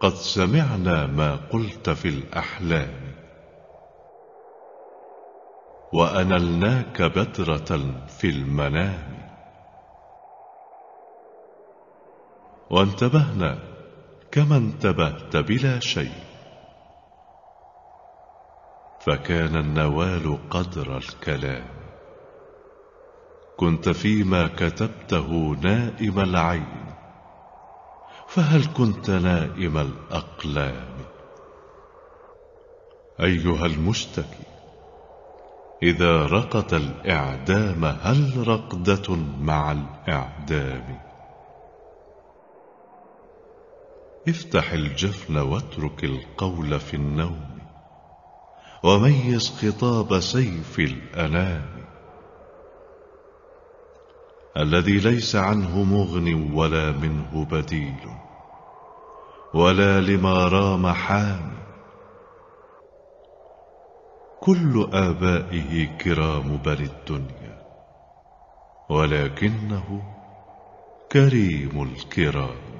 قد سمعنا ما قلت في الأحلام وأنلناك بدرة في المنام وانتبهنا كما انتبهت بلا شيء فكان النوال قدر الكلام كنت فيما كتبته نائم العين فهل كنت نائم الأقلام أيها المشتكي إذا رقت الإعدام هل رقدة مع الإعدام افتح الجفن واترك القول في النوم وميز خطاب سيف الأنام الذي ليس عنه مغن ولا منه بديل ولا لما رام حام كل آبائه كرام بل الدنيا ولكنه كريم الكرام